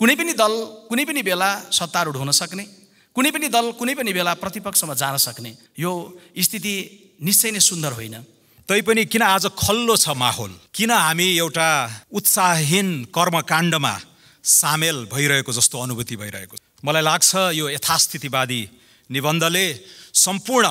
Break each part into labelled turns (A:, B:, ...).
A: कुनै पनि दल कुनै पनि बेला सत्तारूढ हुन सक्ने कुनै पनि दल कुनै पनि बेला प्रतिपक्षमा
B: जान सक्ने यो स्थिति निश्चय नै सुन्दर होइन तैपनि किन आज खल्लो छ माहौल किन हामी एउटा उत्साहहीन कर्मकाण्डमा सामेल भइरहेको जस्तो अनुभूति भइरहेको मलाई लाग्छ यो यथास्थितिवादी निबन्धले सम्पूर्ण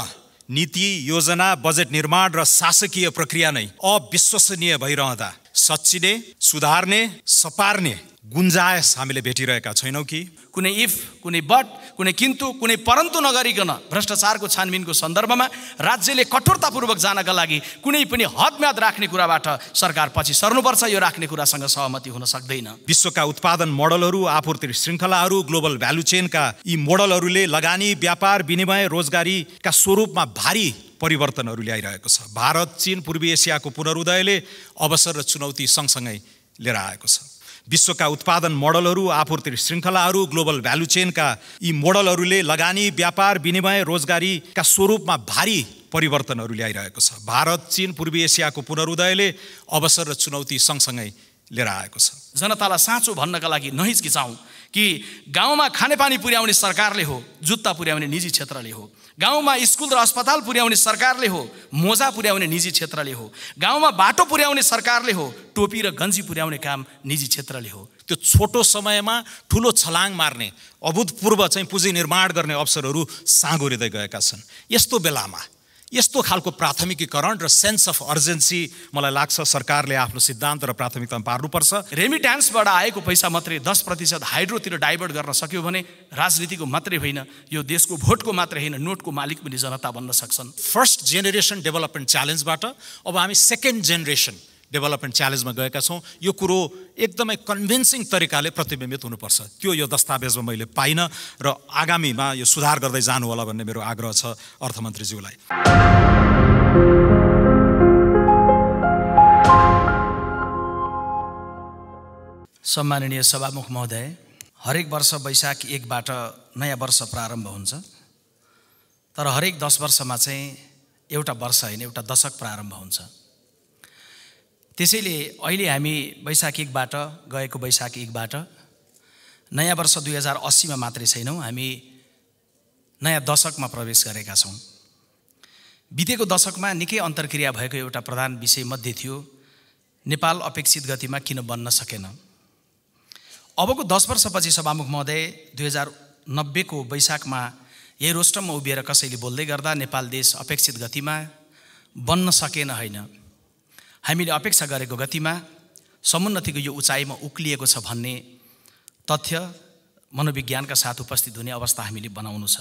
B: नीति योजना बजेट निर्माण र शासकीय प्रक्रिया नै अविश्वसनीय भइरहँदा सच्चिने सुधार्ने सपार्ने गुन्जायस हामीले भेटिरहेका छैनौँ कि कुनै इफ कुनै बट कुनै किन्तु कुनै परन्तु नगरिकन
A: भ्रष्टाचारको छानबिनको सन्दर्भमा राज्यले कठोरतापूर्वक जानका लागि कुनै पनि हदम्याद राख्ने
B: कुराबाट सरकार पछि सर्नुपर्छ यो राख्ने कुरासँग सहमति हुन सक्दैन विश्वका उत्पादन मोडलहरू आपूर्ति श्रृङ्खलाहरू ग्लोबल भ्यालु चेनका यी मोडलहरूले लगानी व्यापार विनिमय रोजगारीका स्वरूपमा भारी परिवर्तनहरू ल्याइरहेको छ भारत चिन पूर्वी एसियाको पुनरुदयले अवसर र चुनौती सँगसँगै लिएर आएको छ विश्वका उत्पादन मोडलहरू आपूर्ति श्रृङ्खलाहरू ग्लोबल भ्यालु चेनका यी मोडलहरूले लगानी व्यापार विनिमय रोजगारीका स्वरूपमा भारी परिवर्तनहरू ल्याइरहेको छ भारत चिन पूर्वी एसियाको पुनरुदयले अवसर र चुनौती सँगसँगै लिएर आएको छ जनतालाई साँचो भन्नका लागि
A: नहिचकिचाउँ कि गाउँमा खानेपानी पुर्याउने सरकारले हो जुत्ता पुर्याउने निजी क्षेत्रले हो गाउँमा स्कुल र अस्पताल पुर्याउने सरकारले हो मोजा पुर्याउने निजी क्षेत्रले हो गाउँमा
B: बाटो पुर्याउने सरकारले हो टोपी र गन्जी पुर्याउने काम निजी क्षेत्रले हो त्यो छोटो समयमा ठुलो छलाङ मार्ने अभूतपूर्व चाहिँ पुँजी निर्माण गर्ने अवसरहरू साँगुरिँदै गएका छन् यस्तो बेलामा यस्तो खालको प्राथमिकीकरण र सेन्स अफ अर्जेन्सी मलाई लाग्छ सरकारले आफ्नो सिद्धान्त र प्राथमिकतामा पार्नुपर्छ रेमिट्यान्सबाट आएको पैसा मात्रै दस
A: प्रतिशत हाइड्रोतिर डाइभर्ट गर्न सक्यो भने राजनीतिको मात्रै होइन यो देशको भोटको मात्रै होइन नोटको
B: मालिक पनि जनता बन्न सक्छन् फर्स्ट जेनेरेसन डेभलपमेन्ट च्यालेन्जबाट अब हामी सेकेन्ड जेनेरेसन डेभलपमेन्ट च्यालेन्जमा गएका छौँ यो कुरो एकदमै कन्भिन्सिङ तरिकाले प्रतिबिम्बित हुनुपर्छ त्यो यो दस्तावेजमा मैले पाइनँ र आगामीमा यो सुधार गर्दै जानु होला भन्ने मेरो आग्रह छ अर्थमन्त्रीज्यूलाई
A: सम्माननीय सभामुख महोदय हरेक वर्ष वैशाख एकबाट नयाँ वर्ष प्रारम्भ हुन्छ तर हरेक दस वर्षमा चाहिँ एउटा वर्ष होइन एउटा दशक प्रारम्भ हुन्छ त्यसैले अहिले हामी वैशाख एकबाट गएको वैशाख एकबाट नयाँ वर्ष दुई हजार अस्सीमा मात्रै छैनौँ हामी नयाँ दशकमा प्रवेश गरेका छौँ बितेको दशकमा निकै अन्तर्क्रिया भएको एउटा प्रधान विषयमध्ये थियो नेपाल अपेक्षित गतिमा किन बन्न सकेन अबको दस वर्षपछि सभामुख महोदय दुई हजार नब्बेको वैशाखमा यही रोस्टममा उभिएर कसैले बोल्दै गर्दा नेपाल देश अपेक्षित गतिमा बन्न सकेन होइन हामीले अपेक्षा गरेको गतिमा समुन्नतिको यो उचाइमा उक्लिएको छ भन्ने तथ्य मनोविज्ञानका साथ उपस्थित हुने अवस्था हामीले बनाउनु छ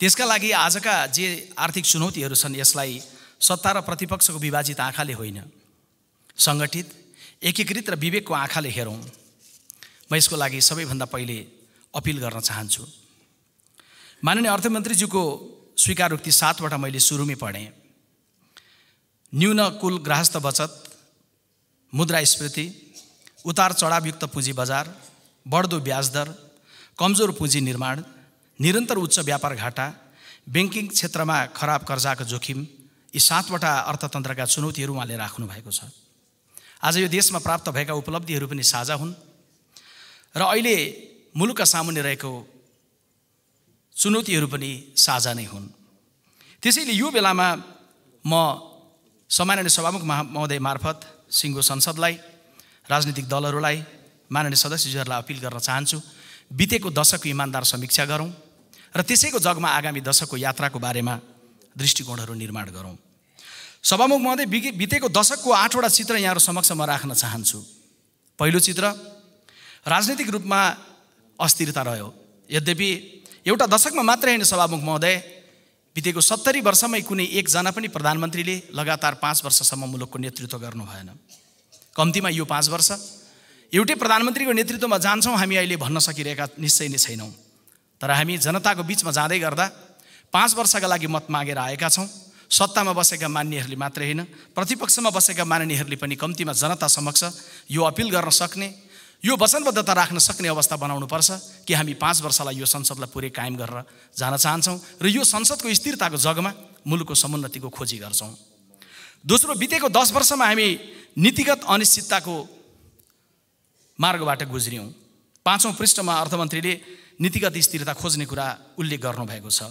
A: त्यसका लागि आजका जे आर्थिक चुनौतीहरू छन् यसलाई सत्ता र प्रतिपक्षको विभाजित आँखाले होइन सङ्गठित एकीकृत र विवेकको आँखाले हेरौँ म यसको लागि सबैभन्दा पहिले अपिल गर्न चाहन्छु माननीय अर्थमन्त्रीज्यूको स्वीकारोक्ति सातवटा मैले सुरुमै पढेँ न्यून कुल गृहस्थ बचत स्मृति उतार चढावयुक्त पुँजी बजार बढ्दो ब्याजदर कमजोर पुँजी निर्माण निरन्तर उच्च व्यापार घाटा ब्याङ्किङ क्षेत्रमा खराब कर्जाको जोखिम यी सातवटा अर्थतन्त्रका चुनौतीहरू उहाँले राख्नु भएको छ आज यो देशमा प्राप्त भएका उपलब्धिहरू पनि साझा हुन् र अहिले मुलुकका सामुन्ने रहेको चुनौतीहरू पनि साझा नै हुन् त्यसैले यो बेलामा म सम्माननीय सभामुख महा महोदय मार्फत सिङ्गो संसदलाई राजनीतिक दलहरूलाई माननीय सदस्यजीहरूलाई अपिल गर्न चाहन्छु बितेको दशकको इमान्दार समीक्षा गरौँ र त्यसैको जगमा आगामी दशकको यात्राको बारेमा दृष्टिकोणहरू निर्माण गरौँ सभामुख महोदय बितेको दशकको आठवटा चित्र यहाँहरू समक्ष म राख्न चाहन्छु पहिलो चित्र राजनीतिक रूपमा अस्थिरता रह्यो यद्यपि एउटा दशकमा मात्रै होइन सभामुख महोदय बितेको सत्तरी वर्षमै कुनै एकजना पनि प्रधानमन्त्रीले लगातार पाँच वर्षसम्म मुलुकको नेतृत्व गर्नु भएन कम्तीमा यो पाँच वर्ष एउटै प्रधानमन्त्रीको नेतृत्वमा जान्छौँ हामी अहिले भन्न सकिरहेका निश्चय नै छैनौँ तर हामी जनताको बिचमा जाँदै गर्दा पाँच वर्षका लागि मत मागेर आएका छौँ सत्तामा बसेका मान्नेहरूले मात्रै होइन प्रतिपक्षमा बसेका मान्नेहरूले पनि कम्तीमा जनता समक्ष यो अपिल गर्न सक्ने यो वचनबद्धता राख्न सक्ने अवस्था बनाउनुपर्छ कि हामी पाँच वर्षलाई यो संसदलाई पुरै कायम गरेर जान चाहन्छौँ र यो संसदको स्थिरताको जगमा मुलुकको समुन्नतिको खोजी गर्छौँ दोस्रो बितेको दस वर्षमा हामी नीतिगत अनिश्चितताको मार्गबाट गुज्रियौँ पाँचौँ पृष्ठमा अर्थमन्त्रीले नीतिगत स्थिरता खोज्ने कुरा उल्लेख गर्नुभएको छ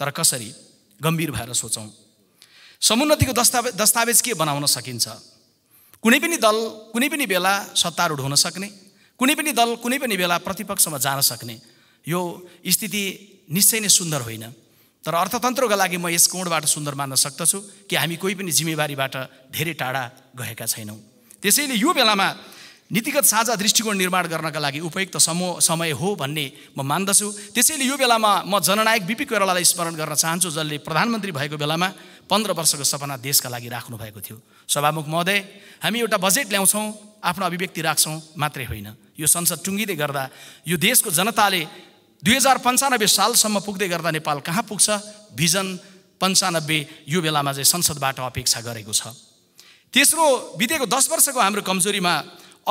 A: तर कसरी गम्भीर भएर सोचौँ समुन्नतिको दस्तावेज दस्तावेज के बनाउन सकिन्छ कुनै पनि दल कुनै पनि बेला सत्तारूढ हुन सक्ने कुनै पनि दल कुनै पनि बेला प्रतिपक्षमा जान सक्ने यो स्थिति निश्चय नै सुन्दर होइन तर अर्थतन्त्रको लागि म यस कोणबाट सुन्दर मान्न सक्दछु कि हामी कोही पनि जिम्मेवारीबाट धेरै टाढा गएका छैनौँ त्यसैले यो बेलामा नीतिगत साझा दृष्टिकोण निर्माण गर्नका लागि उपयुक्त समूह समय हो भन्ने म मान्दछु त्यसैले यो बेलामा म जननायक बिपी कोइरालालाई स्मरण गर्न चाहन्छु जसले प्रधानमन्त्री भएको बेलामा पन्ध्र वर्षको सपना देशका लागि राख्नु भएको थियो सभामुख महोदय हामी एउटा बजेट ल्याउँछौँ आफ्नो अभिव्यक्ति राख्छौँ मात्रै होइन यो संसद टुङ्गिँदै गर्दा यो देशको जनताले दुई हजार पन्चानब्बे सालसम्म पुग्दै गर्दा नेपाल कहाँ पुग्छ भिजन पन्चानब्बे यो बेलामा चाहिँ संसदबाट अपेक्षा गरेको छ तेस्रो बितेको दस वर्षको हाम्रो कमजोरीमा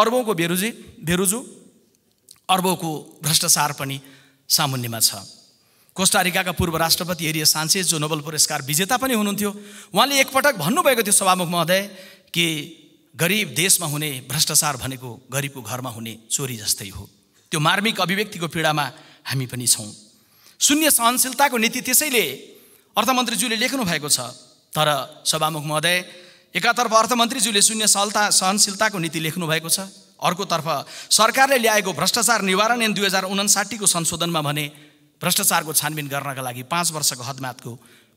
A: अर्बौँको बेरुजी बेरुजु अर्बौँको भ्रष्टाचार पनि सामुन्यमा छ कोष्टारिकाका पूर्व राष्ट्रपति एरिया सान्से जो नोबल पुरस्कार विजेता पनि हुनुहुन्थ्यो उहाँले एकपटक भन्नुभएको थियो सभामुख महोदय कि गरिब देशमा हुने भ्रष्टाचार भनेको गरिबको घरमा हुने चोरी जस्तै हो त्यो मार्मिक अभिव्यक्तिको पीडामा हामी पनि छौँ शून्य सहनशीलताको नीति त्यसैले अर्थमन्त्रीज्यूले लेख्नु भएको छ तर सभामुख महोदय एकातर्फ अर्थमन्त्रीज्यूले शून्य सहलता सहनशीलताको नीति लेख्नु भएको छ अर्कोतर्फ सरकारले ल्याएको भ्रष्टाचार निवारण ऐन दुई हजार उनासाठीको संशोधनमा भने भ्रष्टाचारको छानबिन गर्नका लागि पाँच वर्षको हदमातको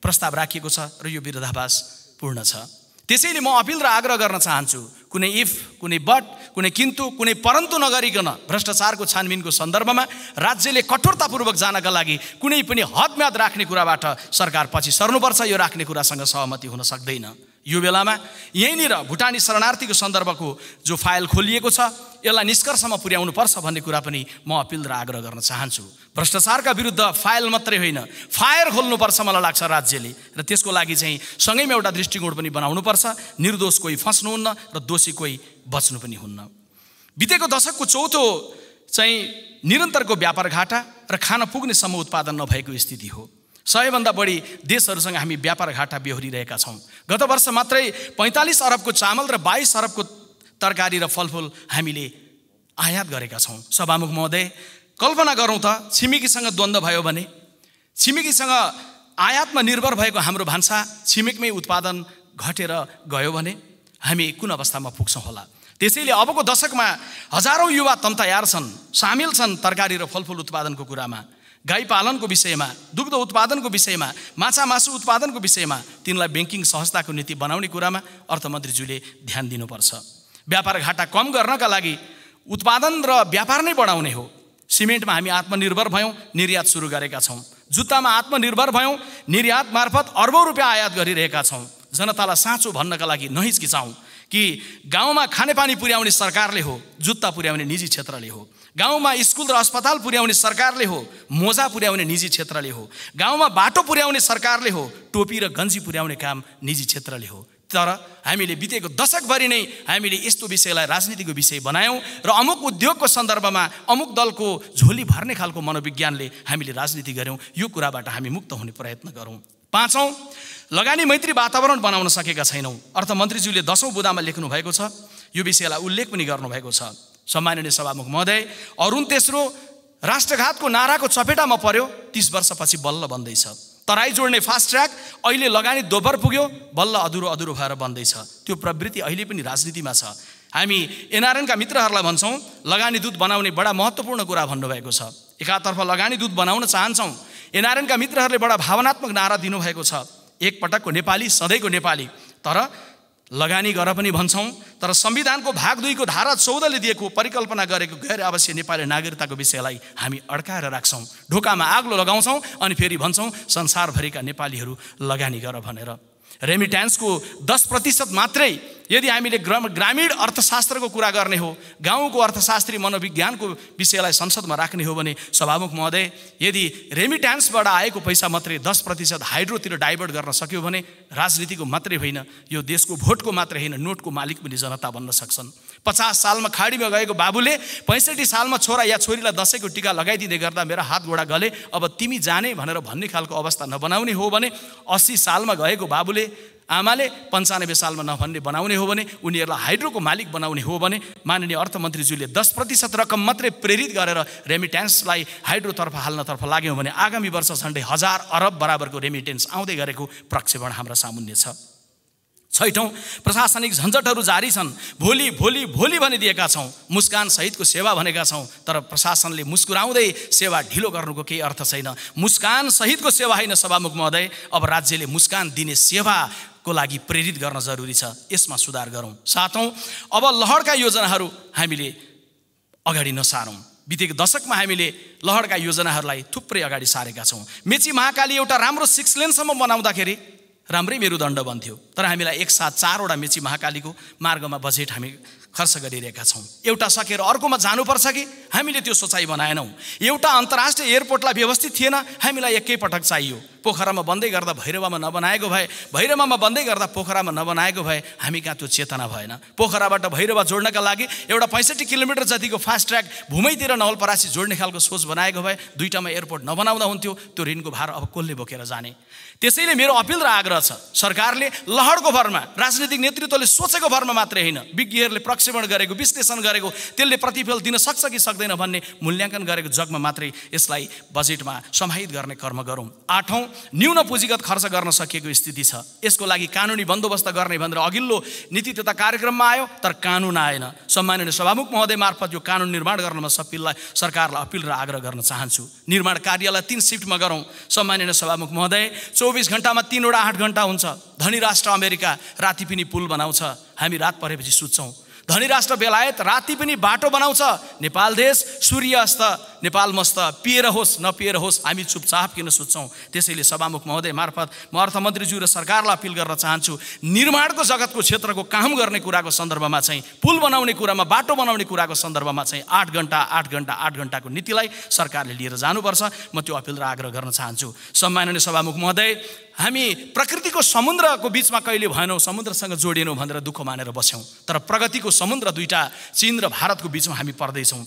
A: प्रस्ताव राखिएको छ र यो विरोधाभास पूर्ण छ त्यसैले म अपिल र आग्रह गर्न चाहन्छु कुनै इफ कुनै बट कुनै किन्तु कुनै परन्तु नगरिकन भ्रष्टाचारको छानबिनको सन्दर्भमा राज्यले कठोरतापूर्वक जानका लागि कुनै पनि हदम्याद राख्ने कुराबाट सरकार पछि सर्नुपर्छ यो राख्ने कुरासँग सहमति हुन सक्दैन यो बेलामा यहीँनिर भुटानी शरणार्थीको सन्दर्भको जो फाइल खोलिएको छ यसलाई निष्कर्षमा पुर्याउनुपर्छ भन्ने कुरा पनि म अपिल र आग्रह गर्न चाहन्छु भ्रष्टाचारका विरुद्ध फाइल मात्रै होइन फायर खोल्नुपर्छ मलाई लाग्छ राज्यले र त्यसको लागि चाहिँ सँगैमा एउटा दृष्टिकोण पनि बनाउनुपर्छ निर्दोष कोही फस्नुहुन्न र दोषी कोही बच्नु पनि हुन्न बितेको दशकको चौथो चाहिँ निरन्तरको व्यापार घाटा र खान पुग्ने सम्म उत्पादन नभएको स्थिति हो सयभन्दा बढी देशहरूसँग हामी व्यापार घाटा बेहोरिरहेका छौँ गत वर्ष मात्रै पैँतालिस अरबको चामल र बाइस अरबको तरकारी र फलफुल हामीले आयात गरेका छौँ सभामुख महोदय कल्पना गरौँ त छिमेकीसँग द्वन्द्व भयो भने छिमेकीसँग आयातमा निर्भर भएको हाम्रो भान्सा छिमेकमै उत्पादन घटेर गयो भने हामी कुन अवस्थामा पुग्छौँ होला त्यसैले अबको दशकमा हजारौँ युवा तन्तयार छन् सामेल छन् तरकारी र फलफुल उत्पादनको कुरामा गाई पालनको विषयमा दुग्ध उत्पादनको विषयमा माछा मासु उत्पादनको विषयमा तिनलाई ब्याङ्किङ सहजताको नीति बनाउने कुरामा अर्थमन्त्रीज्यूले ध्यान दिनुपर्छ व्यापार घाटा कम गर्नका लागि उत्पादन र व्यापार नै बढाउने हो सिमेन्टमा हामी आत्मनिर्भर भयौँ निर्यात सुरु गरेका छौँ जुत्तामा आत्मनिर्भर भयौँ निर्यात मार्फत अर्बौँ रुपियाँ आयात गरिरहेका छौँ जनतालाई साँचो भन्नका लागि नहिचकिचाउँ कि गाउँमा खानेपानी पुर्याउने सरकारले हो जुत्ता पुर्याउने निजी क्षेत्रले हो गाउँमा स्कुल र अस्पताल पुर्याउने सरकारले हो मोजा पुर्याउने निजी क्षेत्रले हो गाउँमा बाटो पुर्याउने सरकारले हो टोपी र गन्जी पुर्याउने काम निजी क्षेत्रले हो तर हामीले बितेको दशकभरि नै हामीले यस्तो विषयलाई राजनीतिको विषय बनायौँ र अमुक उद्योगको सन्दर्भमा अमुक दलको झोली भर्ने खालको मनोविज्ञानले हामीले राजनीति गऱ्यौँ यो कुराबाट हामी मुक्त हुने प्रयत्न गरौँ पाँचौँ लगानी मैत्री वातावरण बनाउन सकेका छैनौँ अर्थमन्त्रीज्यूले दसौँ बुदामा लेख्नुभएको छ यो विषयलाई उल्लेख पनि गर्नुभएको छ सम्माननीय सभामुख महोदय अरुण तेस्रो राष्ट्रघातको नाराको चपेटामा पर्यो तिस वर्षपछि बल्ल बन्दैछ तराई जोड्ने फास्ट ट्र्याक अहिले लगानी दोब्बर पुग्यो बल्ल अधुरो अधुरो भएर बन्दैछ त्यो प्रवृत्ति अहिले पनि राजनीतिमा छ हामी एनआरएनका मित्रहरूलाई भन्छौँ लगानी दुध बनाउने बडा महत्त्वपूर्ण कुरा भन्नुभएको छ एकातर्फ लगानी दुध बनाउन चाहन्छौँ एनआरएनका मित्रहरूले बडा भावनात्मक नारा दिनुभएको छ एकपटकको नेपाली सधैँको नेपाली तर लगानी गर पनि भन्छौँ तर संविधानको भाग दुईको धारा चौधले दिएको परिकल्पना गरेको गैर आवश्यक नेपाली नागरिकताको विषयलाई हामी अड्काएर राख्छौँ ढोकामा आग्लो लगाउँछौँ अनि फेरि भन्छौँ संसारभरिका नेपालीहरू लगानी गर भनेर रेमिट्यान्सको दस प्रतिशत मात्रै यदि हामीले ग्राम ग्रामीण अर्थशास्त्रको कुरा गर्ने हो गाउँको अर्थशास्त्री मनोविज्ञानको विषयलाई संसदमा राख्ने हो भने सभामुख महोदय यदि रेमिट्यान्सबाट आएको पैसा मात्रै दस प्रतिशत हाइड्रोतिर डाइभर्ट गर्न सक्यो भने राजनीतिको मात्रै होइन यो देशको भोटको मात्रै होइन नोटको मालिक पनि जनता बन्न सक्छन् पचास सालमा खाडीमा गएको बाबुले पैँसठी सालमा छोरा या छोरीलाई दसैँको टिका लगाइदिँदै गर्दा मेरो हात गोडा गले अब तिमी जाने भनेर भन्ने खालको अवस्था नबनाउने हो भने अस्सी सालमा गएको बाबुले आमाले पन्चानब्बे सालमा नभन्ने बनाउने हो भने उनीहरूलाई हाइड्रोको मालिक बनाउने हो भने माननीय अर्थमन्त्रीज्यूले दस प्रतिशत रकम मात्रै प्रेरित गरेर रेमिटेन्सलाई हाइड्रोतर्फ हाल्नतर्फ लाग्यौँ भने आगामी वर्ष झन्डै हजार अरब बराबरको रेमिटेन्स आउँदै गरेको प्रक्षेपण हाम्रा सामुन्य छ छैठौँ प्रशासनिक झन्झटहरू जारी छन् भोलि भोलि भोलि भनिदिएका छौँ मुस्कान सहितको सेवा भनेका छौँ तर प्रशासनले मुस्कुराउँदै सेवा ढिलो गर्नुको केही अर्थ छैन मुस्कान सहितको सेवा होइन सभामुख महोदय अब राज्यले मुस्कान दिने सेवाको लागि प्रेरित गर्न जरुरी छ यसमा सुधार गरौँ सातौँ अब लहरका योजनाहरू हामीले अगाडि नसारौँ बितेको दशकमा हामीले लहरका योजनाहरूलाई थुप्रै अगाडि सारेका छौँ मेची महाकाली एउटा राम्रो सिक्स लेनसम्म बनाउँदाखेरि राम्रै मेरुदण्ड बन्थ्यो तर हामीलाई एकसाथ चारवटा मेची महाकालीको मार्गमा बजेट हामी खर्च गरिरहेका छौँ एउटा सकेर अर्कोमा जानुपर्छ कि हामीले त्यो सोचाइ बनाएनौँ एउटा अन्तर्राष्ट्रिय एयरपोर्टलाई व्यवस्थित थिएन हामीलाई एकैपटक चाहियो पोखरामा बन्दै गर्दा भैरवामा नबनाएको भए भैरवामा बन्दै गर्दा पोखरामा नबनाएको भए हामी कहाँ त्यो चेतना भएन पोखराबाट भैरवा जोड्नका लागि एउटा पैँसठी किलोमिटर जतिको फास्ट ट्र्याक भूमैतिर नवलपरासी जोड्ने खालको सोच बनाएको भए दुइटामा एयरपोर्ट नबनाउँदा हुन्थ्यो त्यो ऋणको भार अब कसले बोकेर जाने त्यसैले मेरो अपिल र आग्रह छ सरकारले लहरको भरमा राजनीतिक नेतृत्वले सोचेको भरमा मात्रै होइन विज्ञहरूले प्रक्षेपण गरेको विश्लेषण गरेको त्यसले प्रतिफल दिन सक्छ कि सक्दैन भन्ने मूल्याङ्कन गरेको जगमा मात्रै यसलाई बजेटमा समाहित गर्ने कर्म गरौँ आठौँ न्यून पुँजीगत खर्च गर्न सकिएको स्थिति छ यसको लागि कानुनी बन्दोबस्त गर्ने भनेर अघिल्लो नीति त्यता कार्यक्रममा आयो तर कानुन आएन सम्माननीय सभामुख महोदय मार्फत यो कानुन निर्माण गर्नमा सपिललाई सरकारलाई अपिल र आग्रह गर्न चाहन्छु निर्माण कार्यलाई तिन सिफ्टमा गरौँ सम्माननीय सभामुख महोदय चौबिस घन्टामा तिनवटा आठ घन्टा हुन्छ धनी राष्ट्र अमेरिका राति पनि पुल बनाउँछ हामी रात परेपछि सुत्छौँ धनी राष्ट्र बेलायत राति पनि बाटो बनाउँछ नेपाल देश सूर्य अस्त नेपाल मस्त पिएर होस् नपिएर होस् हामी चुपचाप किन सुत्छौँ त्यसैले सभामुख महोदय मार्फत म अर्थमन्त्रीज्यू र सरकारलाई अपिल गर्न चाहन्छु निर्माणको जगतको क्षेत्रको काम गर्ने कुराको सन्दर्भमा चाहिँ पुल बनाउने कुरामा बाटो बनाउने कुराको सन्दर्भमा चाहिँ आठ घन्टा आठ घन्टा आठ घन्टाको नीतिलाई सरकारले लिएर जानुपर्छ म त्यो अपिल र आग्रह गर्न चाहन्छु सम्माननीय सभामुख महोदय हामी प्रकृतिको समुद्रको बिचमा कहिले भएनौँ समुद्रसँग जोडिनौँ भनेर दुःख मानेर बस्यौँ तर प्रगतिको समुद्र दुईवटा चिन र भारतको बिचमा हामी पर्दैछौँ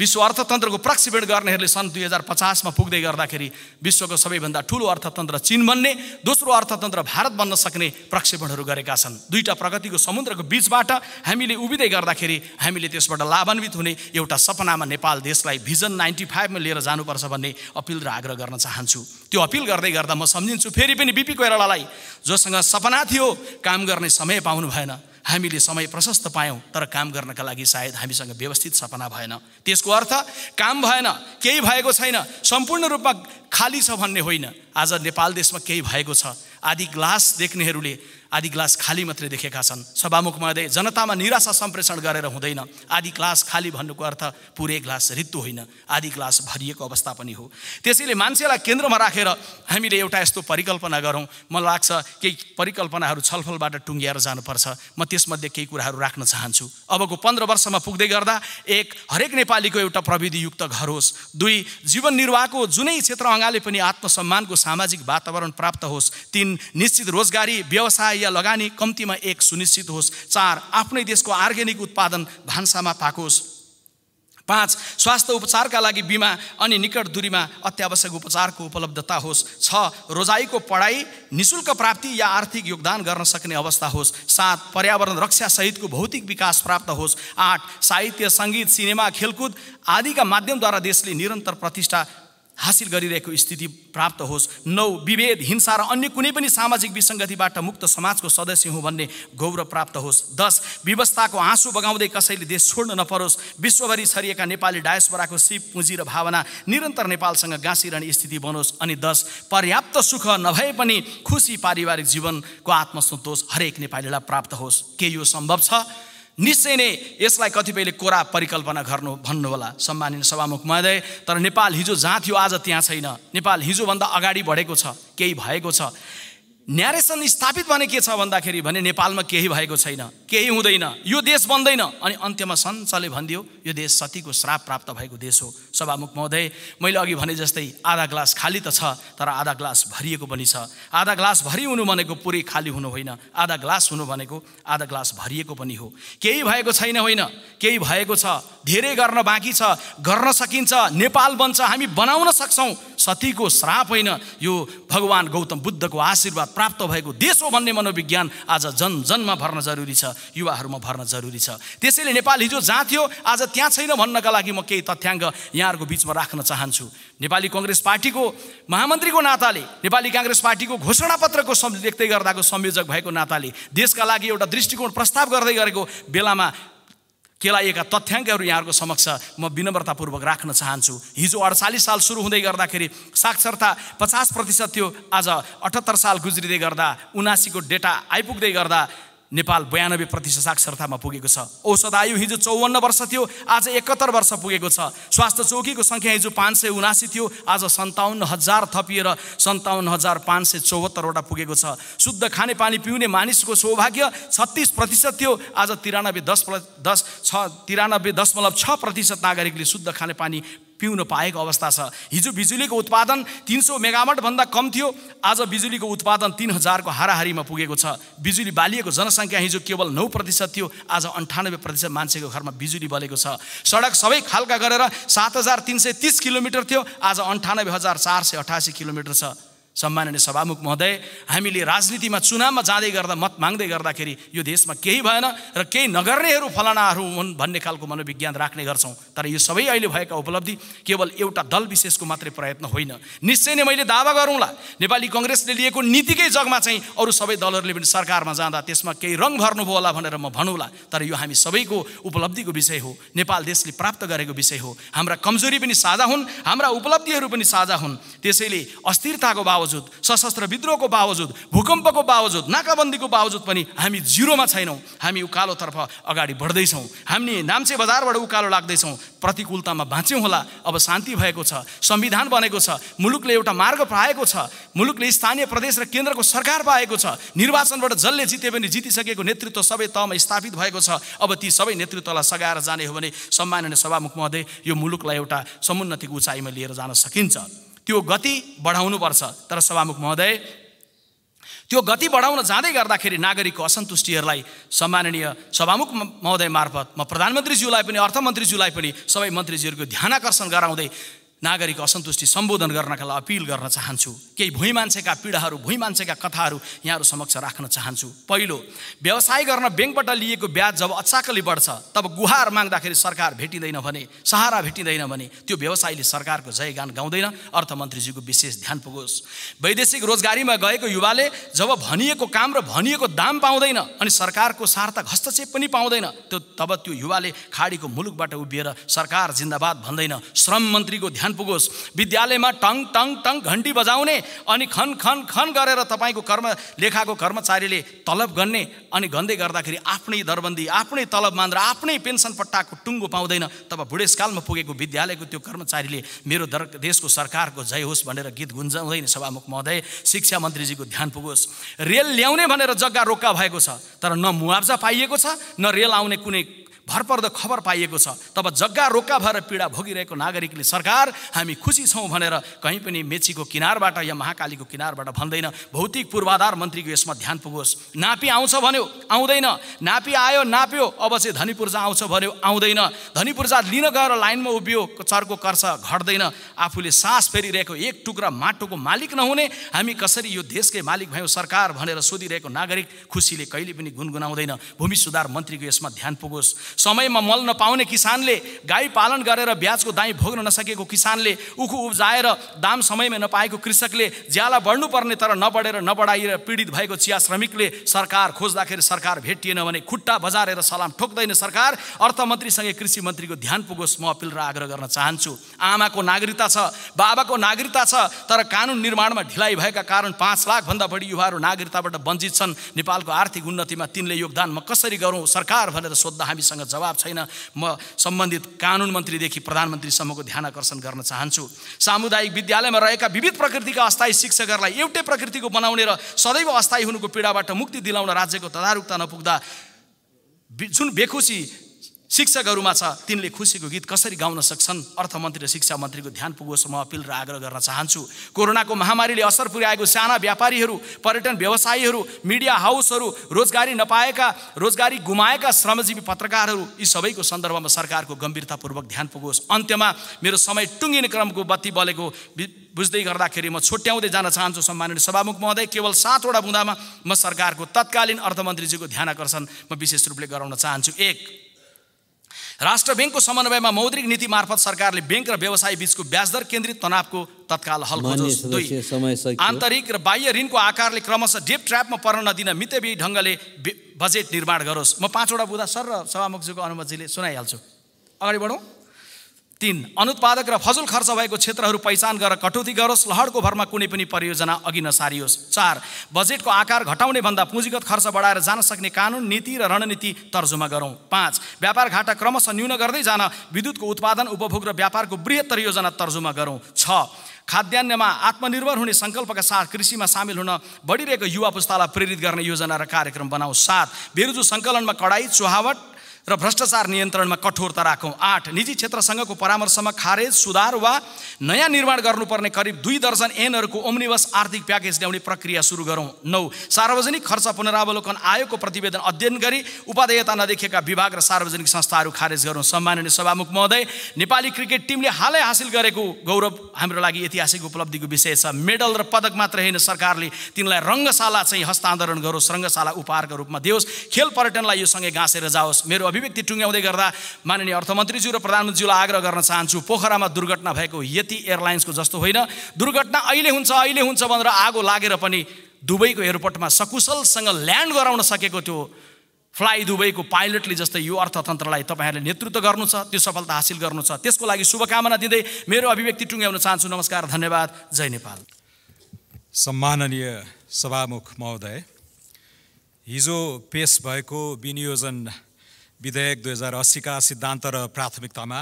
A: विश्व अर्थतन्त्रको प्रक्षेपण गर्नेहरूले सन् दुई हजार पचासमा पुग्दै गर्दाखेरि विश्वको सबैभन्दा ठुलो अर्थतन्त्र चिन बन्ने दोस्रो अर्थतन्त्र भारत बन्न सक्ने प्रक्षेपणहरू गरेका छन् दुईवटा प्रगतिको समुद्रको बिचबाट हामीले उभिँदै गर्दाखेरि हामीले त्यसबाट लाभान्वित हुने एउटा सपनामा नेपाल देशलाई भिजन नाइन्टी फाइभमा लिएर जानुपर्छ भन्ने अपिल र आग्रह गर्न चाहन्छु त्यो अपिल गर्दै गर्दा म सम्झिन्छु फेरि पनि बिपी कोइरालालाई जोसँग सपना थियो काम गर्ने समय पाउनु भएन हामीले समय प्रशस्त पायौँ तर काम गर्नका लागि सायद हामीसँग व्यवस्थित सपना भएन त्यसको अर्थ काम भएन केही भएको छैन सम्पूर्ण रूपमा खाली छ भन्ने होइन आज नेपाल देशमा केही भएको छ आदि ग्लास देख्नेहरूले आदि क्लास खाली मात्रै देखेका छन् सभामुख महोदय जनतामा निराशा सम्प्रेषण गरेर हुँदैन आदि क्लास खाली भन्नुको अर्थ पुरै क्लास रित्तो होइन आदि क्लास भरिएको अवस्था पनि हो त्यसैले मान्छेलाई केन्द्रमा राखेर हामीले एउटा यस्तो परिकल्पना गरौँ मलाई लाग्छ केही परिकल्पनाहरू छलफलबाट टुङ्गिएर जानुपर्छ म त्यसमध्ये केही कुराहरू राख्न चाहन्छु अबको पन्ध्र वर्षमा पुग्दै गर्दा एक हरेक नेपालीको एउटा प्रविधियुक्त घर होस् दुई जीवन निर्वाहको जुनै क्षेत्र अँगाले पनि आत्मसम्मानको सामाजिक वातावरण प्राप्त होस् तिन निश्चित रोजगारी व्यवसाय या लगानी कम्तीमा एक सुनिश्चित होस् चार आफ्नै देशको अर्ग्यानिक उत्पादन भान्सामा पाकोस् पाँच स्वास्थ्य उपचारका लागि बिमा अनि निकट दूरीमा अत्यावश्यक उपचारको उपलब्धता होस् छ रोजाइको पढाइ निशुल्क प्राप्ति या आर्थिक योगदान गर्न सक्ने अवस्था होस् सात पर्यावरण रक्षा सहितको भौतिक विकास प्राप्त होस् आठ साहित्य सङ्गीत सिनेमा खेलकुद आदिका माध्यमद्वारा देशले निरन्तर प्रतिष्ठा हासिल गरिरहेको स्थिति प्राप्त होस् नौ विभेद हिंसा र अन्य कुनै पनि सामाजिक विसङ्गतिबाट मुक्त समाजको सदस्य हुँ भन्ने गौरव प्राप्त होस् दस व्यवस्थाको आँसु बगाउँदै कसैले देश छोड्न नपरोस् विश्वभरि छरिएका नेपाली डायस्पराको सिप पुँजी र भावना निरन्तर नेपालसँग गाँसिरहने स्थिति बनोस् अनि दस पर्याप्त सुख नभए पनि खुसी पारिवारिक जीवनको आत्मसन्तोष हरेक नेपालीलाई प्राप्त होस् के यो सम्भव छ निश्चय नै यसलाई कतिपयले कोरा परिकल्पना गर्नु होला सम्मानित सभामुख महोदय तर नेपाल हिजो जहाँ थियो आज त्यहाँ छैन नेपाल हिजोभन्दा अगाडि बढेको छ केही भएको छ न्यारेसन स्थापित भने के छ भन्दाखेरि भने नेपालमा केही भएको छैन केही हुँदैन यो देश बन्दैन अनि अन्त्यमा सन्चले भनिदियो यो देश सतीको श्राप प्राप्त भएको देश हो सभामुख महोदय मैले अघि भने जस्तै आधा ग्लास खाली त छ तर आधा ग्लास भरिएको पनि छ आधा ग्लास भरि हुनु भनेको पुरै खाली हुनु होइन आधा ग्लास हुनु भनेको आधा ग्लास भरिएको पनि हो केही भएको छैन होइन केही भएको छ धेरै गर्न बाँकी छ गर्न सकिन्छ नेपाल बन्छ हामी बनाउन सक्छौँ सतीको श्राप होइन यो भगवान् गौतम बुद्धको आशीर्वाद प्राप्त भएको देश हो भन्ने मनोविज्ञान आज जन जनमा भर्न जरुरी छ युवाहरूमा भर्न जरुरी छ त्यसैले नेपाल हिजो जहाँ थियो आज त्यहाँ छैन भन्नका लागि म केही तथ्याङ्क यहाँहरूको बिचमा राख्न चाहन्छु नेपाली कङ्ग्रेस पार्टीको महामन्त्रीको नाताले नेपाली काङ्ग्रेस पार्टीको घोषणापत्रको लेख्दै गर्दाको संयोजक भएको नाताले देशका लागि एउटा दृष्टिकोण प्रस्ताव गर्दै गरेको बेलामा केलाइएका तथ्याङ्कहरू यहाँहरूको समक्ष म विनम्रतापूर्वक राख्न चाहन्छु हिजो अडचालिस साल सुरु हुँदै गर्दाखेरि साक्षरता पचास प्रतिशत थियो आज अठहत्तर साल गुज्रिँदै गर्दा उनासीको डेटा आइपुग्दै गर्दा नेपाल बयानब्बे प्रतिशत साक्षरतामा पुगेको छ औषध आयु हिजो चौवन्न वर्ष थियो आज एकहत्तर वर्ष पुगेको छ स्वास्थ्य चौकीको सङ्ख्या हिजो पाँच सय उनासी थियो आज सन्ताउन्न हजार थपिएर सन्ताउन्न हजार पाँच सय चौहत्तरवटा पुगेको छ शुद्ध खाने पानी पिउने मानिसको सौभाग्य छत्तिस प्रतिशत थियो आज तिरानब्बे दस प्र दस छ तिरानब्बे दशमलव छ प्रतिशत नागरिकले शुद्ध खाने पानी पिउन पाएको अवस्था छ हिजो बिजुलीको उत्पादन तिन सौ मेगावटभन्दा कम थियो आज बिजुलीको उत्पादन तिन हजारको हाराहारीमा पुगेको छ बिजुली बालिएको जनसङ्ख्या हिजो केवल नौ प्रतिशत थियो आज अन्ठानब्बे प्रतिशत मान्छेको घरमा बिजुली बलेको छ सडक सबै खालका गरेर सात हजार तिन सय तिस किलोमिटर थियो आज अन्ठानब्बे हजार चार सय अठासी किलोमिटर छ सम्माननीय सभामुख महोदय हामीले राजनीतिमा चुनावमा जाँदै गर्दा मत माग्दै गर्दाखेरि यो देशमा केही भएन र केही नगर्नेहरू फलानाहरू हुन् भन्ने खालको मनोविज्ञान राख्ने गर्छौँ तर यो सबै अहिले भएका उपलब्धि केवल एउटा दल विशेषको मात्रै प्रयत्न होइन निश्चय नै मैले दावा गरौँला नेपाली कङ्ग्रेसले लिएको नीतिकै जगमा चाहिँ अरू सबै दलहरूले पनि सरकारमा जाँदा त्यसमा केही रङ भर्नुभयो होला भनेर म भनौँला तर यो हामी सबैको उपलब्धिको विषय हो नेपाल देशले प्राप्त गरेको विषय हो हाम्रा कमजोरी पनि साझा हुन् हाम्रा उपलब्धिहरू पनि साझा हुन् त्यसैले अस्थिरताको भाव बावजुद सशस्त्र विद्रोहको बावजुद भूकम्पको बावजुद नाकाबन्दीको बावजुद पनि हामी जिरोमा छैनौँ हामी उकालोतर्फ अगाडि बढ्दैछौँ हामी नाम्चे बजारबाट उकालो लाग्दैछौँ प्रतिकूलतामा बाँच्यौँ होला अब शान्ति भएको छ संविधान बनेको छ मुलुकले एउटा मार्ग पाएको छ मुलुकले स्थानीय प्रदेश र केन्द्रको सरकार पाएको छ निर्वाचनबाट जसले जिते पनि जितिसकेको नेतृत्व सबै तहमा स्थापित भएको छ अब ती सबै नेतृत्वलाई सघाएर जाने हो भने सम्माननीय सभामुख महोदय यो मुलुकलाई एउटा समुन्नतिको उचाइमा लिएर जान सकिन्छ त्यो गति बढाउनुपर्छ तर सभामुख महोदय त्यो गति बढाउन जाँदै गर्दाखेरि नागरिकको असन्तुष्टिहरूलाई सम्माननीय सभामुख महोदय मार्फत म प्रधानमन्त्रीज्यूलाई पनि अर्थमन्त्रीज्यूलाई पनि सबै मन्त्रीज्यूहरूको ध्यान आकर्षण गराउँदै नागरिक असन्तुष्टि सम्बोधन गर्नका लागि अपिल गर्न चाहन्छु केही भुइँ मान्छेका पीडाहरू भुइँ मान्छेका कथाहरू यहाँहरू समक्ष राख्न चाहन्छु पहिलो व्यवसाय गर्न ब्याङ्कबाट लिएको ब्याज जब अचाकली बढ्छ तब गुहार माग्दाखेरि सरकार भेटिँदैन भने सहारा भेटिँदैन भने त्यो व्यवसायले सरकारको जयगान गाउँदैन अर्थमन्त्रीजीको विशेष ध्यान पुगोस् वैदेशिक रोजगारीमा गएको युवाले जब भनिएको काम र भनिएको दाम पाउँदैन अनि सरकारको सार्थक हस्तक्षेप पनि पाउँदैन त्यो तब त्यो युवाले खाडीको मुलुकबाट उभिएर सरकार जिन्दाबाद भन्दैन श्रम मन्त्रीको ध्यान स्थान पुगोस् विद्यालयमा टङ टङ टङ घन्टी बजाउने अनि खन खन खन गरेर तपाईँको कर्म लेखाको कर्मचारीले तलब गर्ने अनि गन्दै गर्दाखेरि आफ्नै दरबन्दी आफ्नै तलब मान्द्र आफ्नै पेन्सन पट्टाको टुङ्गो पाउँदैन तब बुढेसकालमा पुगेको विद्यालयको त्यो कर्मचारीले मेरो दर देशको सरकारको जय होस् भनेर गीत गुन्जाउँदैन सभामुख महोदय शिक्षा मन्त्रीजीको ध्यान पुगोस् रेल ल्याउने भनेर जग्गा रोक्का भएको छ तर न मुआब्जा पाइएको छ न रेल आउने कुनै भरपर्दो खबर पाइएको छ तब जग्गा रोक्का भएर पीडा भोगिरहेको नागरिकले सरकार हामी खुसी छौँ भनेर कहीँ पनि मेचीको किनारबाट या महाकालीको किनारबाट भन्दैन भौतिक पूर्वाधार मन्त्रीको यसमा ध्यान पुगोस् नापी आउँछ भन्यो आउँदैन नापी आयो नाप्यो अब चाहिँ धनी पूर्जा आउँछ भन्यो आउँदैन धनी पूर्जा लिन गएर लाइनमा उभियो चर्को कर्स घट्दैन आफूले सास फेरिरहेको एक टुक्रा माटोको मालिक नहुने हामी कसरी यो देशकै मालिक भयौँ सरकार भनेर सोधिरहेको नागरिक खुसीले कहिले पनि गुनगुनाउँदैन भूमि सुधार मन्त्रीको यसमा ध्यान पुगोस् समयमा मल नपाउने किसानले गाई पालन गरेर ब्याजको दाई भोग्न नसकेको किसानले उखु उब्जाएर दाम समयमा नपाएको कृषकले ज्याला बढ्नुपर्ने तर नबढेर नबढाइएर पीडित भएको चिया श्रमिकले सरकार खोज्दाखेरि सरकार भेटिएन भने खुट्टा बजारेर सलाम ठोक्दैन सरकार अर्थमन्त्रीसँगै कृषि मन्त्रीको ध्यान पुगोस् म अपिल र आग्रह गर्न चाहन्छु आमाको नागरिकता छ बाबाको नागरिकता छ तर कानुन निर्माणमा ढिलाइ भएका कारण पाँच लाखभन्दा बढी युवाहरू नागरिकताबाट वञ्चित छन् नेपालको आर्थिक उन्नतिमा तिनले योगदान म कसरी गरौँ सरकार भनेर सोद्धा हामीसँग मसँग जवाब छैन म सम्बन्धित कानुन मन्त्रीदेखि प्रधानमन्त्रीसम्मको ध्यान आकर्षण गर्न चाहन्छु सामुदायिक विद्यालयमा रहेका विविध प्रकृतिका अस्थायी शिक्षकहरूलाई एउटै प्रकृतिको बनाउने र सदैव अस्थायी हुनुको पीडाबाट मुक्ति दिलाउन राज्यको तदारुकता नपुग्दा जुन बेखुसी शिक्षकहरूमा छ तिनले खुसीको गीत कसरी गाउन सक्छन् अर्थमन्त्री र शिक्षा मन्त्रीको ध्यान पुगोस् म अपिल र आग्रह गर्न चाहन्छु कोरोनाको महामारीले असर पुर्याएको साना व्यापारीहरू पर्यटन व्यवसायीहरू मिडिया हाउसहरू रोजगारी नपाएका रोजगारी गुमाएका श्रमजीवी पत्रकारहरू यी सबैको सन्दर्भमा सरकारको गम्भीरतापूर्वक ध्यान पुगोस् अन्त्यमा मेरो समय टुङ्गिने क्रमको बत्ती बलेको बुझ्दै गर्दाखेरि म छुट्याउँदै जान चाहन्छु सम्माननीय सभामुख महोदय केवल सातवटा बुँदामा म सरकारको तत्कालीन अर्थमन्त्रीजीको ध्यान आकर्षण म विशेष रूपले गराउन चाहन्छु एक राष्ट्र ब्याङ्कको समन्वयमा मौद्रिक नीति मार्फत सरकारले ब्याङ्क र व्यवसाय बीचको ब्याजदर केन्द्रित तनावको तत्काल हल आन्तरिक र बाह्य ऋणको आकारले क्रमशः डेप ट्र्यापमा पर्न नदिन मितव्ययी ढङ्गले बजेट निर्माण गरोस् म पाँचवटा बुधा सर र सभामुखजीको अनुमतिले सुनाइहाल्छु अगाडि बढौँ तिन अनुत्पादक र फजुल खर्च भएको क्षेत्रहरू पहिचान गरेर कटौती गरोस् लहरको भरमा कुनै पनि परियोजना अघि नसारियोस् चार बजेटको आकार घटाउने भन्दा पुँजीगत खर्च बढाएर जान सक्ने कानुन नीति र रणनीति तर्जुमा गरौँ पाँच व्यापार घाटा क्रमशः न्यून गर्दै जान विद्युतको उत्पादन उपभोग र व्यापारको बृहत्तर योजना तर्जुमा गरौँ छ खाद्यान्नमा आत्मनिर्भर हुने सङ्कल्पका साथ कृषिमा सामेल हुन बढिरहेको युवा पुस्तालाई प्रेरित गर्ने योजना र कार्यक्रम बनाऊ सात बेरुजु सङ्कलनमा कडाई चुहावट र भ्रष्टाचार नियन्त्रणमा कठोरता राखौँ आठ निजी क्षेत्रसँगको परामर्शमा खारेज सुधार वा नयाँ निर्माण गर्नुपर्ने करिब दुई दर्जन एनहरूको ओम्निवस आर्थिक प्याकेज ल्याउने प्रक्रिया सुरु गरौँ नौ सार्वजनिक खर्च पुनरावलोकन आयोगको प्रतिवेदन अध्ययन गरी उपाध्ययता नदेखिएका विभाग र सार्वजनिक संस्थाहरू खारेज गरौँ सम्माननीय सभामुख महोदय नेपाली क्रिकेट टिमले हालै हासिल गरेको गौरव हाम्रो लागि ऐतिहासिक उपलब्धिको विषय छ मेडल र पदक मात्र होइन सरकारले तिनलाई रङ्गशाला चाहिँ हस्तान्तरण गरोस् रङ्गशाला उपहारको रूपमा दियोस् खेल पर्यटनलाई यो सँगै गाँसेर जाओस् मेरो अभिव्यक्ति टुङ्ग्याउँदै गर्दा माननीय अर्थमन्त्रीज्यू र प्रधानमन्त्रीज्यूलाई आग्रह गर्न चाहन्छु पोखरामा दुर्घटना भएको यति एयरलाइन्सको जस्तो होइन दुर्घटना अहिले हुन्छ अहिले हुन्छ भनेर आगो लागेर पनि दुबईको एयरपोर्टमा सकुशलसँग ल्यान्ड गराउन सकेको त्यो फ्लाइ दुबईको पाइलटले जस्तै यो अर्थतन्त्रलाई तपाईँहरूले नेतृत्व गर्नु छ त्यो सफलता हासिल गर्नु छ त्यसको लागि शुभकामना दिँदै
B: मेरो अभिव्यक्ति टुङ्ग्याउन चाहन्छु नमस्कार धन्यवाद जय नेपाल सम्माननीय सभामुख महोदय हिजो पेस भएको विनियोजन विधेयक दुई हजार अस्सीका सिद्धान्त र प्राथमिकतामा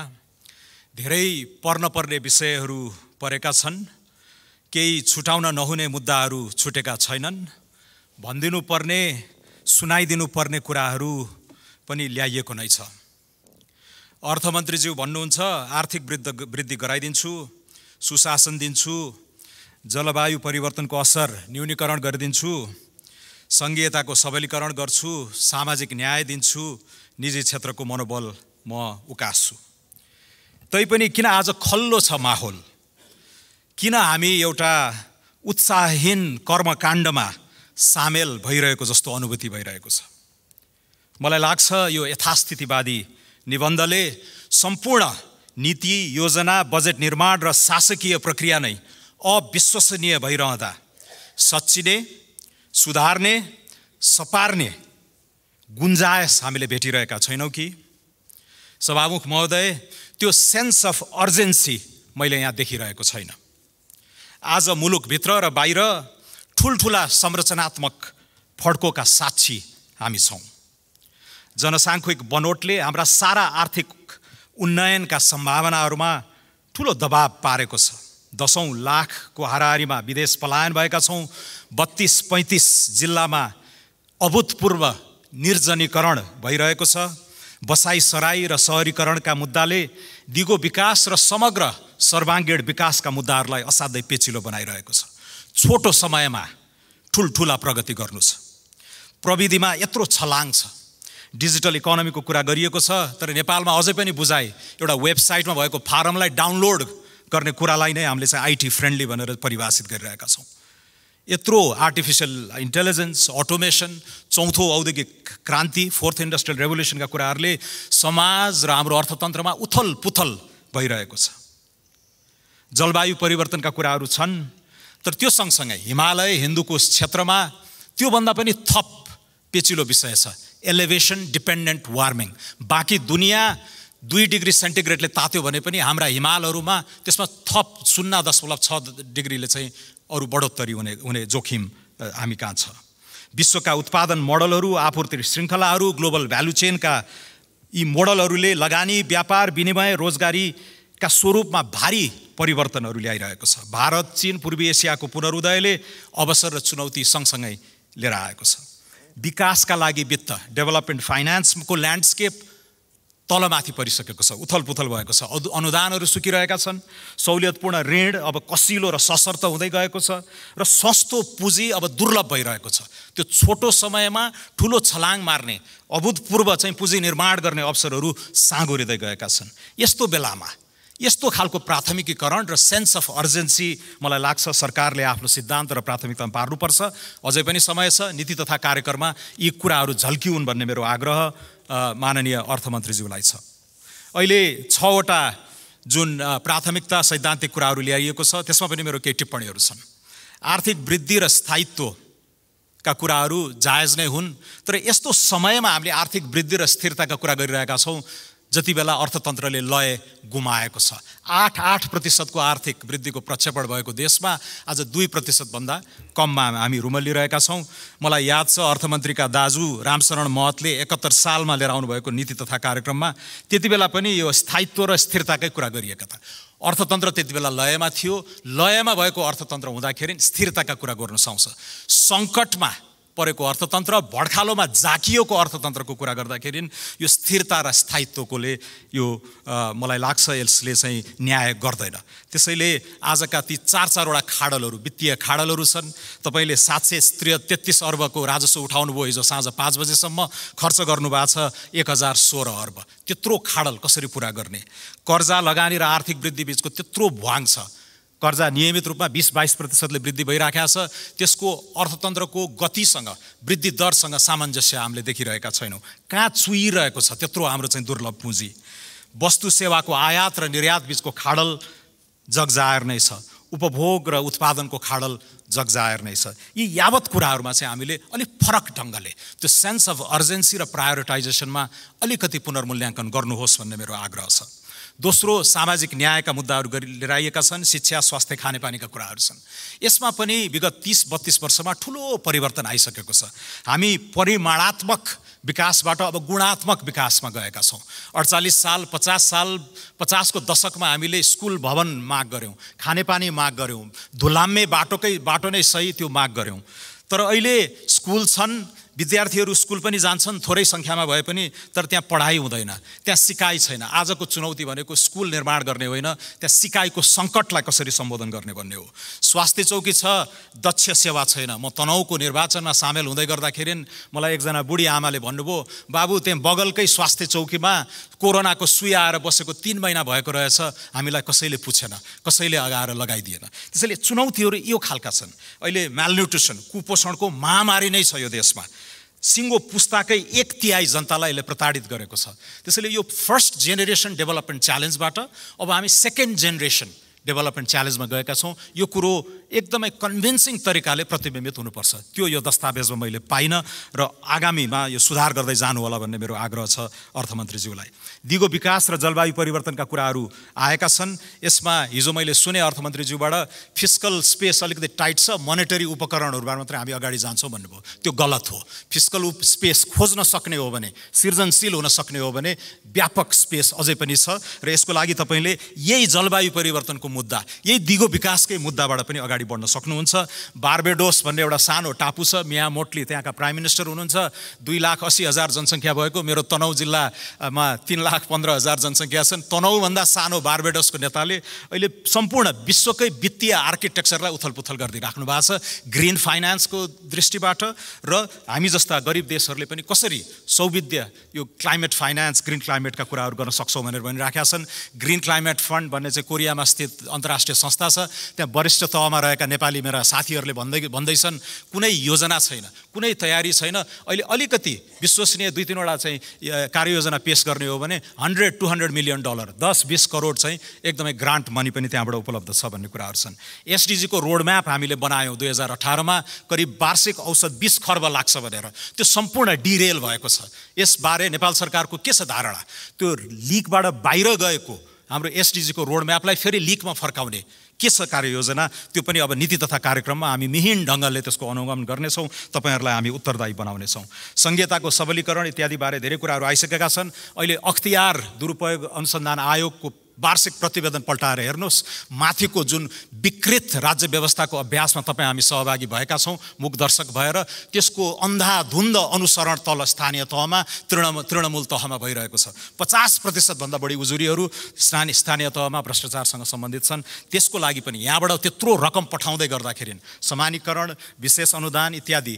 B: धेरै पर्न पर्ने विषयहरू परेका छन् केही छुटाउन नहुने मुद्दाहरू छुटेका छैनन् पर्ने भनिदिनु सुनाइदिनु पर्ने कुराहरू पनि ल्याइएको नै छ अर्थमन्त्रीज्यू भन्नुहुन्छ आर्थिक वृद्ध वृद्धि गराइदिन्छु सुशासन दिन्छु जलवायु परिवर्तनको असर न्यूनीकरण गरिदिन्छु सङ्घीयताको सबलीकरण गर्छु सामाजिक न्याय दिन्छु निजी क्षेत्रको मनोबल म उकास्छु तैपनि किन आज खल्लो छ माहौल किन हामी एउटा उत्साहहीन कर्मकाण्डमा सामेल भइरहेको जस्तो अनुभूति भइरहेको छ मलाई लाग्छ यो यथास्थितिवादी निबन्धले सम्पूर्ण नीति योजना बजेट निर्माण र शासकीय प्रक्रिया नै अविश्वसनीय भइरहँदा सच्चिने सुधार्ने सपार्ने गुन्जायस हामीले भेटिरहेका छैनौँ कि सभामुख महोदय त्यो सेन्स अफ अर्जेन्सी मैले यहाँ देखिरहेको छैन आज मुलुकभित्र र बाहिर ठुल्ठुला संरचनात्मक फड्कोका साक्षी हामी छौँ जनसाङ्ख्यिक बनोटले हाम्रा सारा आर्थिक उन्नयनका सम्भावनाहरूमा ठुलो दबाब पारेको छ दसौँ लाखको हाराहारीमा विदेश पलायन भएका छौँ बत्तिस पैँतिस जिल्लामा अभूतपूर्व निर्जनीकरण भइरहेको छ बसाई सराई र सहरीकरणका मुद्दाले दिगो विकास र समग्र सर्वाङ्गीण विकासका मुद्दाहरूलाई असाध्यै पेचिलो बनाइरहेको छ छोटो समयमा ठुल्ठुला प्रगति गर्नु छ प्रविधिमा यत्रो छलाङ छ डिजिटल इकोनोमीको कुरा गरिएको छ तर नेपालमा अझै पनि बुझाइ एउटा वेबसाइटमा भएको फारमलाई डाउनलोड गर्ने कुरालाई नै हामीले चाहिँ आइटी फ्रेन्डली भनेर परिभाषित गरिरहेका छौँ यत्रो आर्टिफिसियल इन्टेलिजेन्स अटोमेसन चौथो औद्योगिक क्रान्ति फोर्थ इन्डस्ट्रियल रेभोल्युसनका कुराहरूले समाज र हाम्रो अर्थतन्त्रमा उथल पुथल भइरहेको छ जलवायु परिवर्तनका कुराहरू छन् तर त्यो सँगसँगै हिमालय हिन्दूको क्षेत्रमा त्योभन्दा पनि थप पेचिलो विषय छ एलिभेसन डिपेन्डेन्ट वार्मिङ बाँकी दुनियाँ दुई डिग्री सेन्टिग्रेडले तात्यो भने पनि हाम्रा हिमालहरूमा त्यसमा थप सुन्ना दशमलव छ डिग्रीले चाहिँ अरू बढोत्तरी हुने हुने जोखिम हामी कहाँ छ विश्वका उत्पादन मोडलहरू आपूर्ति श्रृङ्खलाहरू ग्लोबल भ्यालु चेनका यी मोडलहरूले लगानी व्यापार विनिमय रोजगारीका स्वरूपमा भारी परिवर्तनहरू ल्याइरहेको छ भारत चिन पूर्वी एसियाको पुनरुदयले अवसर र चुनौती सँगसँगै लिएर आएको छ विकासका लागि वित्त डेभलपमेन्ट फाइनेन्सको ल्यान्डस्केप तलमाथि परिसकेको छ उथलपुथल भएको छ अनुदानहरू सुकिरहेका छन् सहुलियतपूर्ण ऋण अब कसिलो र सशर्त हुँदै गएको छ र सस्तो पुँजी अब दुर्लभ भइरहेको छ त्यो छोटो समयमा ठुलो छलाङ मार्ने अभूतपूर्व चाहिँ पुँजी निर्माण गर्ने अवसरहरू साँगुरिँदै गएका छन् यस्तो बेलामा यस्तो खालको प्राथमिकीकरण र सेन्स अफ अर्जेन्सी मलाई लाग्छ सरकारले आफ्नो सिद्धान्त र प्राथमिकतामा पार्नुपर्छ अझै पनि समय छ नीति तथा कार्यक्रममा यी कुराहरू झल्किउन् भन्ने मेरो आग्रह माननीय अर्थमन्त्रीज्यूलाई छ अहिले छवटा जुन प्राथमिकता सैद्धान्तिक कुराहरू ल्याइएको छ त्यसमा पनि मेरो केही टिप्पणीहरू छन् आर्थिक वृद्धि र स्थायित्वका कुराहरू जायज नै हुन् तर यस्तो समयमा हामीले आर्थिक वृद्धि र स्थिरताका कुरा गरिरहेका छौँ जति बेला अर्थतन्त्रले लय गुमाएको छ आठ आठ प्रतिशतको आर्थिक वृद्धिको प्रक्षेपण भएको देशमा आज दुई प्रतिशतभन्दा कममा हामी रुमलिरहेका छौँ मलाई याद छ अर्थमन्त्रीका दाजु रामशरण महतले एकहत्तर सालमा लिएर आउनुभएको नीति तथा कार्यक्रममा त्यति बेला पनि यो स्थायित्व र स्थिरताकै कुरा गरिएका था अर्थतन्त्र त्यति बेला लयमा थियो लयमा भएको अर्थतन्त्र हुँदाखेरि स्थिरताका कुरा गर्नु सक्छ सङ्कटमा परेको अर्थतन्त्र भड्खालोमा जाकिएको अर्थतन्त्रको कुरा गर्दाखेरि यो स्थिरता र स्थायित्वकोले यो मलाई लाग्छ यसले चाहिँ न्याय गर्दैन त्यसैले आजका ती चार चारवटा खाडलहरू वित्तीय खाडलहरू छन् तपाईँले सात सय त्रि तेत्तिस अर्बको राजस्व उठाउनुभयो हिजो साँझ पाँच बजेसम्म खर्च गर्नुभएको छ एक हजार सोह्र अर्ब त्यत्रो खाडल कसरी पुरा गर्ने कर्जा लगानी र आर्थिक वृद्धि बिचको त्यत्रो भ्वाङ छ कर्जा नियमित रूपमा बिस बाइस प्रतिशतले वृद्धि भइराखेको छ त्यसको अर्थतन्त्रको गतिसँग वृद्धि दरसँग सामञ्जस्य हामीले देखिरहेका छैनौँ कहाँ चुइरहेको छ त्यत्रो हाम्रो चाहिँ दुर्लभ पुँजी वस्तु सेवाको आयात र निर्यात बिचको खाडल जगजायर नै छ उपभोग र उत्पादनको खाडल जगजायर नै छ यी यावत कुराहरूमा चाहिँ हामीले अलिक फरक ढङ्गले त्यो सेन्स अफ अर्जेन्सी र प्रायोरिटाइजेसनमा अलिकति पुनर्मूल्याङ्कन गर्नुहोस् भन्ने मेरो आग्रह छ दोस्रो सामाजिक न्यायका मुद्दाहरू गरि लिएर आइएका छन् शिक्षा स्वास्थ्य खानेपानीका कुराहरू छन् यसमा पनि विगत तिस बत्तिस वर्षमा ठुलो परिवर्तन आइसकेको छ हामी परिमाणात्मक विकासबाट अब गुणात्मक विकासमा गएका छौँ अडचालिस साल पचास साल पचासको दशकमा हामीले स्कुल भवन माग गऱ्यौँ खानेपानी माग गऱ्यौँ धुलाम्मे बाटोकै बाटो नै सही त्यो माग गऱ्यौँ तर अहिले स्कुल छन् विद्यार्थीहरू स्कुल पनि जान्छन् थोरै सङ्ख्यामा भए पनि तर त्यहाँ पढाइ हुँदैन त्यहाँ सिकाइ छैन आजको चुनौती भनेको स्कुल निर्माण गर्ने होइन त्यहाँ सिकाइको सङ्कटलाई कसरी सम्बोधन गर्ने भन्ने हो स्वास्थ्य चौकी छ दक्ष सेवा छैन म तनहुको निर्वाचनमा सामेल हुँदै गर्दाखेरि मलाई एकजना बुढी आमाले भन्नुभयो बाबु त्यहाँ बगलकै स्वास्थ्य चौकीमा कोरोनाको सुई आएर बसेको तिन महिना भएको रहेछ हामीलाई कसैले पुछेन कसैले अगाएर लगाइदिएन त्यसैले चुनौतीहरू यो खालका छन् अहिले म्यालन्युट्रिसन कुपोषणको महामारी नै छ यो देशमा सिङ्गो पुस्ताकै एक तिहाई जनतालाई यसले प्रताडित गरेको छ त्यसैले यो फर्स्ट जेनेरेसन डेभलपमेन्ट च्यालेन्जबाट अब हामी सेकेन्ड जेनेरेसन डेभलपमेन्ट च्यालेन्जमा गएका छौँ यो कुरो एकदमै कन्भिन्सिङ तरिकाले प्रतिबिम्बित हुनुपर्छ त्यो यो दस्तावेजमा मैले पाइनँ र आगामीमा यो सुधार गर्दै जानु होला भन्ने मेरो आग्रह छ अर्थमन्त्रीज्यूलाई दिगो विकास र जलवायु परिवर्तनका कुराहरू आएका छन् यसमा हिजो मैले सुने अर्थमन्त्रीज्यूबाट फिस्कल स्पेस अलिकति टाइट छ मोनिटरी उपकरणहरूबाट मात्रै हामी अगाडि जान्छौँ भन्नुभयो त्यो गलत हो फिस्कल स्पेस खोज्न सक्ने हो भने सृजनशील हुन सक्ने हो भने व्यापक स्पेस अझै पनि छ र यसको लागि तपाईँले यही जलवायु परिवर्तनको मुद्दा यही दिगो विकासकै मुद्दाबाट पनि अगाडि बढ्न सक्नुहुन्छ बार्बेडोस भन्ने एउटा सानो टापु छ मिया मोटली त्यहाँका प्राइम मिनिस्टर हुनुहुन्छ दुई लाख अस्सी हजार जनसङ्ख्या भएको मेरो तनहु जिल्लामा तिन लाख पन्ध्र हजार जनसङ्ख्या छन् तनहुभन्दा सानो बार्बेडोसको नेताले अहिले सम्पूर्ण विश्वकै वित्तीय आर्किटेक्चरलाई उथलपुथल गरिदिइराख्नु भएको छ ग्रिन फाइनेन्सको दृष्टिबाट र हामी जस्ता गरिब देशहरूले पनि कसरी सौविध्य यो क्लाइमेट फाइनेन्स ग्रिन क्लाइमेटका कुराहरू गर्न सक्छौँ भनेर भनिराखेका छन् ग्रिन क्लाइमेट फन्ड भन्ने चाहिँ कोरियामा स्थित अन्तर्राष्ट्रिय संस्था छ त्यहाँ वरिष्ठ तहमा रहेका नेपाली मेरा साथीहरूले भन्दै भन्दैछन् कुनै योजना छैन कुनै तयारी छैन अहिले अलिकति विश्वसनीय दुई तिनवटा चाहिँ कार्ययोजना पेस गर्ने हो भने hundred to hundred million dollar दस बिस करोड चाहिँ एकदमै ग्रान्ट मनी पनि त्यहाँबाट उपलब्ध छ भन्ने कुराहरू छन् एसडिजीको रोडम्याप हामीले बनायौँ दुई हजार अठारमा करिब वार्षिक औसत बिस खर्ब लाग्छ भनेर त्यो सम्पूर्ण डिरेल भएको छ यसबारे नेपाल सरकारको के छ धारणा त्यो लिगबाट बाहिर गएको हाम्रो एसडिजीको रोडम्यापलाई फेरि लिकमा फर्काउने के छ कार्ययोजना त्यो पनि अब नीति तथा कार्यक्रममा हामी मिहिन ढङ्गले त्यसको अनुगमन गर्नेछौँ तपाईँहरूलाई हामी उत्तरदायी बनाउनेछौँ संहिताको सबलीकरण इत्यादिबारे धेरै कुराहरू आइसकेका छन् अहिले अख्तियार दुरुपयोग अनुसन्धान आयोगको वार्षिक प्रतिवेदन पल्टाएर हेर्नुहोस् माथिको जुन विकृत राज्य व्यवस्थाको अभ्यासमा तपाईँ हामी सहभागी भएका छौँ दर्शक भएर त्यसको अन्धाधुन्द अनुसरण तल स्थानीय तहमा तृणमूल तृणमूल तहमा भइरहेको छ पचास प्रतिशतभन्दा बढी उजुरीहरू स्थानीय स्थानीय तहमा भ्रष्टाचारसँग सम्बन्धित छन् त्यसको लागि पनि यहाँबाट त्यत्रो रकम पठाउँदै गर्दाखेरि समानीकरण विशेष अनुदान इत्यादि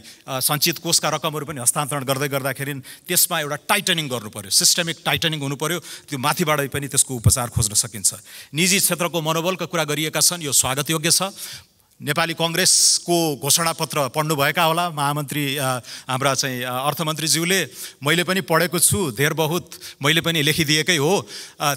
B: सञ्चित कोषका रकमहरू पनि हस्तान्तरण गर्दै गर्दाखेरि त्यसमा एउटा टाइटनिङ गर्नु पऱ्यो सिस्टमिक टाइटनिङ हुनु पऱ्यो त्यो माथिबाटै पनि त्यसको उपचार खोज्नु सकिन्छ निजी क्षेत्रको मनोबलका कुरा गरिएका छन् यो स्वागतयोग्य छ नेपाली कङ्ग्रेसको घोषणापत्र पढ्नुभएका होला महामन्त्री हाम्रा चाहिँ अर्थमन्त्रीज्यूले मैले पनि पढेको छु धेर बहुत मैले पनि लेखिदिएकै हो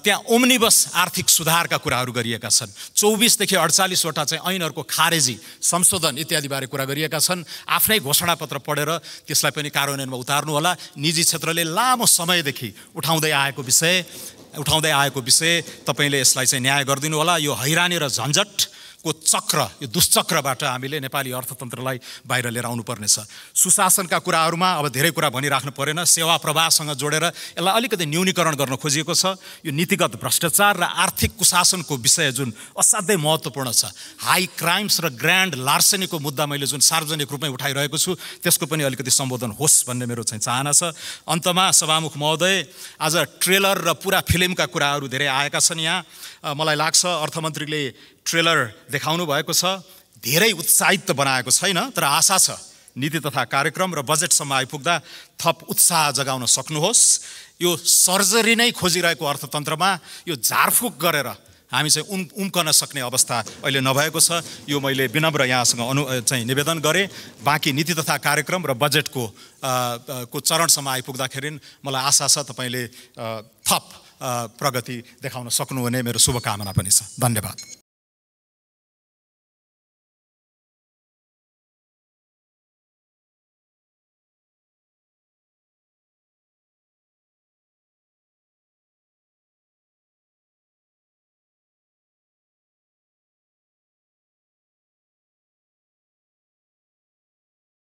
B: त्यहाँ ओम्निबस आर्थिक सुधारका कुराहरू गरिएका छन् चौबिसदेखि अडचालिसवटा चाहिँ ऐनहरूको खारेजी संशोधन इत्यादिबारे कुरा गरिएका छन् आफ्नै घोषणापत्र पढेर त्यसलाई पनि कार्यान्वयनमा उतार्नुहोला निजी क्षेत्रले लामो समयदेखि उठाउँदै आएको विषय उठाउँदै आएको विषय तपाईँले यसलाई चाहिँ न्याय गरिदिनु होला यो हैरानी र झन्झट को चक्र यो दुश्चक्रबाट हामीले नेपाली अर्थतन्त्रलाई बाहिर लिएर आउनुपर्नेछ सुशासनका कुराहरूमा अब धेरै कुरा भनिराख्नु परेन सेवा प्रवाहसँग जोडेर यसलाई अलिकति न्यूनीकरण गर्न खोजिएको छ यो नीतिगत भ्रष्टाचार र आर्थिक कुशासनको विषय जुन असाध्यै महत्त्वपूर्ण छ हाई क्राइम्स र ग्रान्ड लार्सेनीको मुद्दा मैले जुन सार्वजनिक रूपमै उठाइरहेको छु त्यसको पनि अलिकति सम्बोधन होस् भन्ने मेरो चाहिँ चाहना छ अन्तमा सभामुख महोदय आज ट्रेलर र पुरा फिल्मका कुराहरू धेरै आएका छन् यहाँ मलाई लाग्छ अर्थमन्त्रीले ट्रेलर देखाउनु भएको छ धेरै उत्साहित त बनाएको छैन तर आशा छ नीति तथा कार्यक्रम र बजेटसम्म आइपुग्दा थप उत्साह जगाउन सक्नुहोस् यो सर्जरी नै खोजिरहेको अर्थतन्त्रमा यो झारफुक गरेर हामी चाहिँ उम् उम्कन सक्ने अवस्था अहिले नभएको छ यो मैले विनम्र यहाँसँग अनु चाहिँ निवेदन गरेँ बाँकी नीति तथा कार्यक्रम र बजेटको को चरणसम्म आइपुग्दाखेरि मलाई आशा छ तपाईँले थप प्रगति देखाउन सक्नुहुने मेरो शुभकामना पनि छ धन्यवाद